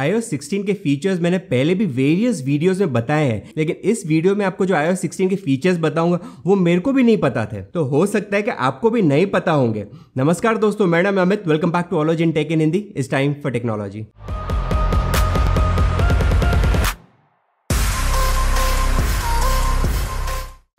iOS 16 के features मैंने पहले भी वेरियस वीडियोस में बताए हैं लेकिन इस वीडियो में आपको जो iOS 16 के फीचर्स बताऊंगा वो मेरे को भी नहीं पता थे तो हो सकता है कि आपको भी नहीं पता होंगे नमस्कार दोस्तों madam Amit welcome back to ऑलोजिन इन टेक इन हिंदी इस टाइम फॉर टेक्नोलॉजी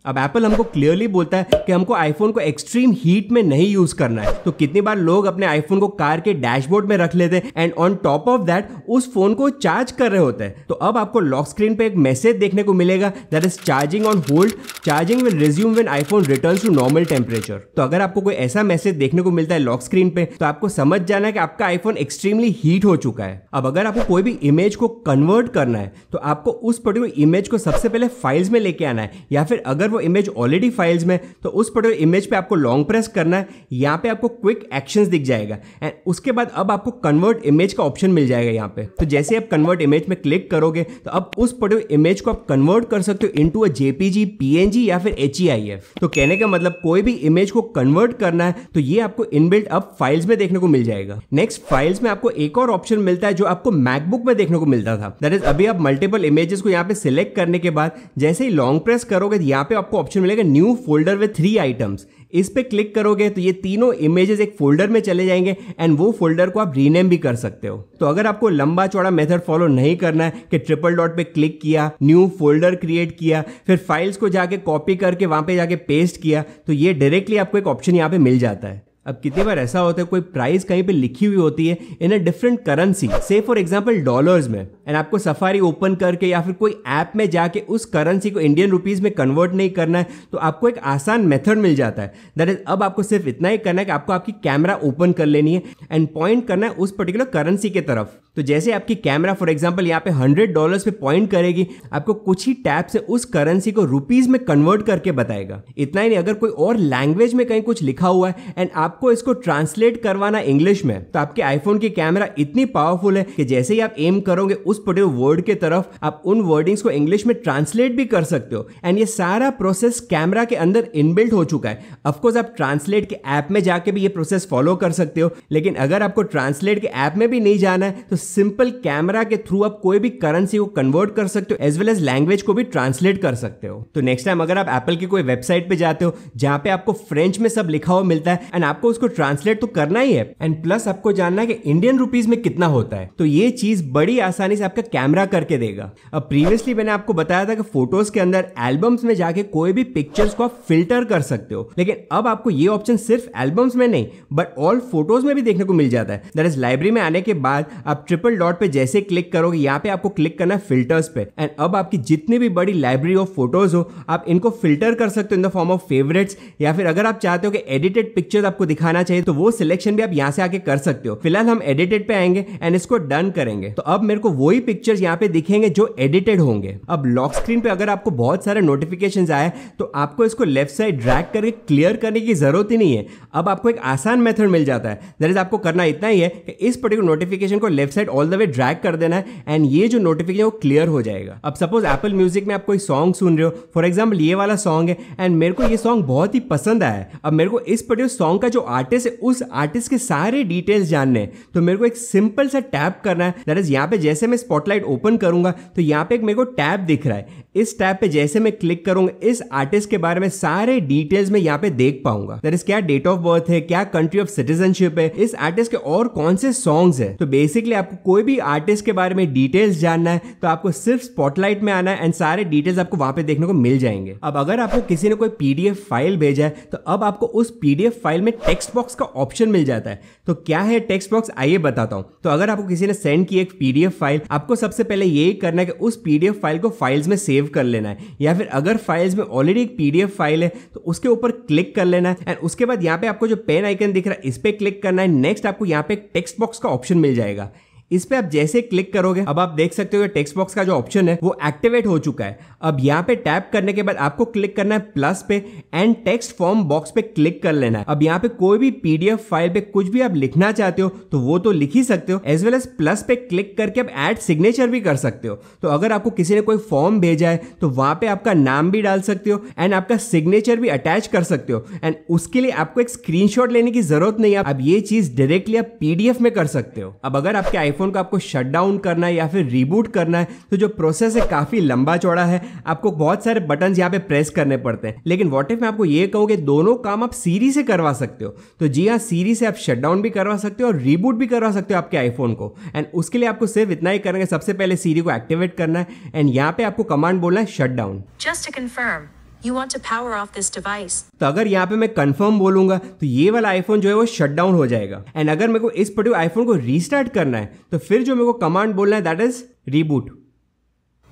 अब एप्पल हमको क्लियरली बोलता है कि हमको आईफोन को एक्सट्रीम हीट में नहीं यूज करना है तो कितनी बार लोग अपने आईफोन को कार के डैशबोर्ड में रख लेते हैं and on top of that उस फोन को चार्ज कर रहे होते हैं तो अब आपको लॉक स्क्रीन पे एक मैसेज देखने को मिलेगा that is charging on hold charging will resume when iPhone return to normal temperature तो अगर आपको कोई ऐसा मैसेज देखने को मिलता है लॉक स्क्रीन पे तो आपको समझ जाना है कि आपका आईफोन एक्सट्रीमली हीट हो चुका है अब अगर आपको कोई भी इमेज को कन्वर्ट करना है तो आपको उस पर्टिकुलर इमेज को सबसे पहले फाइल्स में लेके आना है या फिर अगर वो इमेज ऑलरेडी फाइल्स में तो उस पर्टिकुलर इमेज पे आपको लॉन्ग प्रेस करना है यहाँ पे आपको क्विक एक्शंस दिख जाएगा एंड उसके बाद अब आपको कन्वर्ट इमेज का ऑप्शन मिल जाएगा यहाँ पे तो जैसे आप कन्वर्ट इमेज में क्लिक करोगे तो अब उस पर्टिकुलर इमेज को आप कन्वर्ट कर सकते हो इंटू अ जेपीजी पी या फिर एच e तो कहने का मतलब कोई भी इमेज को कन्वर्ट करना है तो ये आपको इनबिल्ट अब फाइल्स में देखने को मिल जाएगा नेक्स्ट फाइल्स में आपको एक और ऑप्शन मिलता है जो आपको मैकबुक में देखने को मिलता था दैट इज अभी आप मल्टीपल इमेजेस को यहाँ पे सिलेक्ट करने के बाद जैसे ही लॉन्ग प्रेस करोगे यहाँ पे आपको ऑप्शन मिलेगा new folder with three items इस पर क्लिक करोगे तो ये तीनों इमेजेस एक फोल्डर में चले जाएंगे एंड वो फोल्डर को आप रीनेम भी कर सकते हो तो अगर आपको लंबा चौड़ा मेथड फॉलो नहीं करना है कि ट्रिपल डॉट पे क्लिक किया न्यू फोल्डर क्रिएट किया फिर फाइल्स को जाके कॉपी करके वहां पे जाके पेस्ट किया तो ये डायरेक्टली आपको एक ऑप्शन यहाँ पे मिल जाता है अब कितनी बार ऐसा होता है कोई प्राइस कहीं पे लिखी हुई होती है इन अ डिफरेंट करेंसी से फॉर एग्जांपल डॉलर्स में एंड आपको सफारी ओपन करके या फिर कोई ऐप में जाके उस करेंसी को इंडियन रुपीज में कन्वर्ट नहीं करना है तो आपको एक आसान मेथड मिल जाता है दैट इज अब आपको सिर्फ इतना ही करना है कि आपको आपकी कैमरा ओपन कर लेनी है एंड पॉइंट करना है उस पर्टिकुलर करेंसी के तरफ तो जैसे आपकी कैमरा फॉर एग्जाम्पल यहाँ पे हंड्रेड डॉलर पे पॉइंट करेगी आपको कुछ ही टैप से उस करेंसी को रुपीज में कन्वर्ट करके बताएगा इतना ही नहीं अगर कोई और लैंग्वेज में कहीं कुछ लिखा हुआ है एंड आप आपको इसको ट्रांसलेट करवाना इंग्लिश में तो आपके आईफोन की कैमरा इतनी पावरफुल है कि जैसे ही आप एम करोगे उस पर्टिकुलर वर्ड के तरफ आप उन वर्डिंग्स को इंग्लिश में ट्रांसलेट भी कर सकते हो एंड ये सारा प्रोसेस कैमरा के अंदर इनबिल्ट हो चुका है अफकोर्स आप ट्रांसलेट के ऐप में जाके भी ये प्रोसेस फॉलो कर सकते हो लेकिन अगर आपको ट्रांसलेट के ऐप में भी नहीं जाना है तो सिंपल कैमरा के थ्रू आप कोई भी करेंसी को कन्वर्ट कर सकते हो एज वेल एज लैंग्वेज को भी ट्रांसलेट कर सकते हो तो नेक्स्ट टाइम अगर आप एप्पल की कोई वेबसाइट पे जाते हो जहां पे आपको फ्रेंच में सब लिखा हुआ मिलता है एंड आपको आपको उसको ट्रांसलेट तो करना ही है एंड प्लस आपको जानना है कि इंडियन रुपीज में कितना होता है तो ये चीज बड़ी आसानी से आपका कैमरा करके देगा अब प्रीवियसली मैंने आपको बताया था कि फोटोज के अंदर एल्बम्स में जाके कोई भी पिक्चर्स को आप फिल्टर कर सकते हो लेकिन अब आपको ये ऑप्शन सिर्फ एल्बम्स में नहीं बट ऑल फोटोज में भी देखने को मिल जाता है दैट इज लाइब्रेरी में आने के बाद आप ट्रिपल डॉट पे जैसे क्लिक करोगे यहाँ पे आपको क्लिक करना है फिल्टर्स पे एंड अब आपकी जितनी भी बड़ी लाइब्रेरी ऑफ फोटोज हो आप इनको फिल्टर कर सकते हो in the form of favourites या फिर अगर आप चाहते हो कि एडिटेड पिक्चर्स आपको दिखाना चाहिए तो वो सिलेक्शन भी आप यहाँ से आके कर सकते हो फिलहाल हम एडिटेड पे आएंगे एंड इसको डन करेंगे तो अब मेरे को वही पिक्चर्स यहाँ पे दिखेंगे जो एडिटेड होंगे अब लॉक स्क्रीन पे अगर आपको बहुत सारे नोटिफिकेशन आए तो आपको इसको लेफ्ट साइड ड्रैक करके क्लियर करने की जरूरत ही नहीं है अब आपको एक आसान मेथड मिल जाता है दर इज आपको करना इतना ही है कि इस पर्टिकुलर नोटिफिकेशन को left side all the way drag कर देना है एंड ये जो नोटिफिकेशन वो क्लियर हो जाएगा अब सपोज एप्पल म्यूजिक में आप कोई सॉन्ग सुन रहे हो फॉर एग्जाम्पल ये वाला सॉन्ग है एंड मेरे को ये सॉन्ग बहुत ही पसंद आया अब मेरे को इस पर्टिकुलर सॉन्ग का जो आर्टिस्ट है उस आर्टिस्ट के सारे डिटेल्स जानने हैं तो मेरे को एक सिंपल सा टैप करना है दैट इज यहाँ पे जैसे मैं स्पॉटलाइट ओपन करूंगा तो यहाँ पे एक मेरे को टैप दिख रहा है इस टैब पे जैसे मैं क्लिक करूंगा इस आर्टिस्ट के बारे में सारे डिटेल्स में यहाँ पे देख पाऊंगा दैट इज क्या डेट ऑफ बर्थ है क्या कंट्री ऑफ सिटीजनशिप है इस आर्टिस्ट के और कौन से सॉन्ग्स है तो बेसिकली आपको कोई भी आर्टिस्ट के बारे में डिटेल्स जानना है तो आपको सिर्फ स्पॉटलाइट में आना है एंड सारे डिटेल्स आपको वहां पे देखने को मिल जाएंगे अब अगर आपको किसी ने कोई पीडीएफ फाइल भेजा है तो अब आपको उस पीडीएफ फाइल में टेक्स्ट बॉक्स का ऑप्शन मिल जाता है तो क्या है टेक्स्ट बॉक्स आइए बताता हूँ तो अगर आपको किसी ने सेंड की एक पीडीएफ फाइल आपको सबसे पहले यही करना है कि उस पीडीएफ फाइल को फाइल्स में सेव कर लेना है या फिर अगर फाइल्स में ऑलरेडी एक पीडीएफ फाइल है तो उसके ऊपर क्लिक कर लेना है एंड उसके बाद यहाँ पे आपको जो पेन आइकन दिख रहा है इस पर क्लिक करना है नेक्स्ट आपको यहाँ पे टेक्स्ट बॉक्स का ऑप्शन मिल जाएगा इस पे आप जैसे क्लिक करोगे अब आप देख सकते हो टेक्स्ट बॉक्स का जो ऑप्शन है वो एक्टिवेट हो चुका है अब यहाँ पे टैप करने के बाद आपको क्लिक करना है प्लस पे एंड टेक्स्ट फॉर्म बॉक्स पे क्लिक कर लेना है अब यहाँ पे कोई भी पीडीएफ फाइल पे कुछ भी आप लिखना चाहते हो तो वो तो लिख ही सकते हो एज वेल एज प्लस पे क्लिक करके आप एड सिग्नेचर भी कर सकते हो तो अगर आपको किसी ने कोई फॉर्म भेजा है तो वहां पे आपका नाम भी डाल सकते हो एंड आपका सिग्नेचर भी अटैच कर सकते हो एंड उसके लिए आपको एक स्क्रीन लेने की जरूरत नहीं है अब ये चीज डायरेक्टली आप पीडीएफ में कर सकते हो अब अगर आपके आईफोन को आपको शट डाउन करना है या फिर रिबूट करना है तो जो प्रोसेस है काफी लंबा चौड़ा है आपको बहुत सारे बटन यहाँ पे प्रेस करने पड़ते हैं लेकिन वॉट इफ मैं आपको ये कहूँ कि दोनों काम आप सीरी से करवा सकते हो तो जी हाँ सीरी से आप शटडाउन भी करवा सकते हो और रीबूट भी करवा सकते हो आपके आईफोन को एंड उसके लिए आपको सिर्फ इतना ही करना है सबसे पहले सीरी को एक्टिवेट करना है एंड यहाँ पे आपको कमांड बोलना है shut down just confirm You want to power off this device. तो अगर यहाँ पे मैं कंफर्म बोलूंगा तो ये वाला आईफोन जो है वो शट डाउन हो जाएगा एंड अगर मेरे को इस पर्टिकुलर आईफोन को रीस्टार्ट करना है तो फिर जो मेरे को कमांड बोलना है that is reboot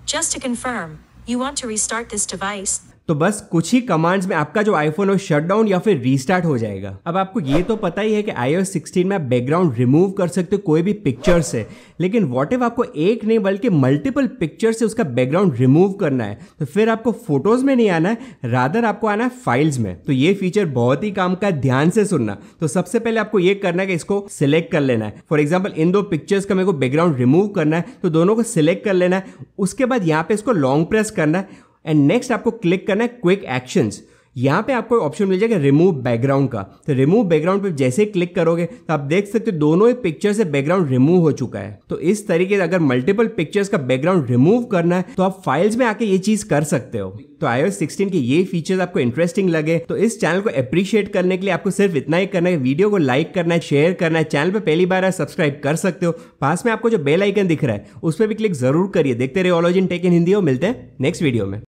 just confirm You want to restart this device, तो बस कुछ ही कमांड्स में आपका जो आईफोन है शट डाउन या फिर रीस्टार्ट हो जाएगा अब आपको ये तो पता ही है कि आईओएस 16 में आप बैकग्राउंड रिमूव कर सकते हो कोई भी पिक्चर से लेकिन वॉट इफ आपको एक नहीं बल्कि मल्टीपल पिक्चर से उसका बैकग्राउंड रिमूव करना है तो फिर आपको फोटोज में नहीं आना है रादर आपको आना है फाइल्स में तो ये फीचर बहुत ही काम का ध्यान से सुनना तो सबसे पहले आपको ये करना है कि इसको सिलेक्ट कर लेना है फॉर एग्जाम्पल इन दो पिक्चर्स का मेरे को बैकग्राउंड रिमूव करना है तो दोनों को सिलेक्ट कर लेना है उसके बाद यहाँ पे इसको लॉन्ग प्रेस करना है एंड नेक्स्ट आपको क्लिक करना है क्विक एक्शंस यहाँ पे आपको ऑप्शन मिल जाएगा रिमूव बैकग्राउंड का तो रिमूव बैकग्राउंड पे जैसे क्लिक करोगे तो आप देख सकते हो दोनों ही पिक्चर से बैकग्राउंड रिमूव हो चुका है तो इस तरीके से अगर मल्टीपल पिक्चर्स का बैकग्राउंड रिमूव करना है तो आप फाइल्स में आके ये चीज कर सकते हो तो iOS सिक्सटीन के ये फीचर्स आपको इंटरेस्टिंग लगे तो इस चैनल को अप्रिशिएट करने के लिए आपको सिर्फ इतना ही करना है वीडियो को लाइक करना है शेयर करना है चैनल पर पहली बार सब्सक्राइब कर सकते हो पास में आपको जो बेल आइकन दिख रहा है उस पर भी क्लिक जरूर करिए देखते रहे ऑलोजिन टेक इन हिंदी हो मिलते हैं नेक्स्ट वीडियो में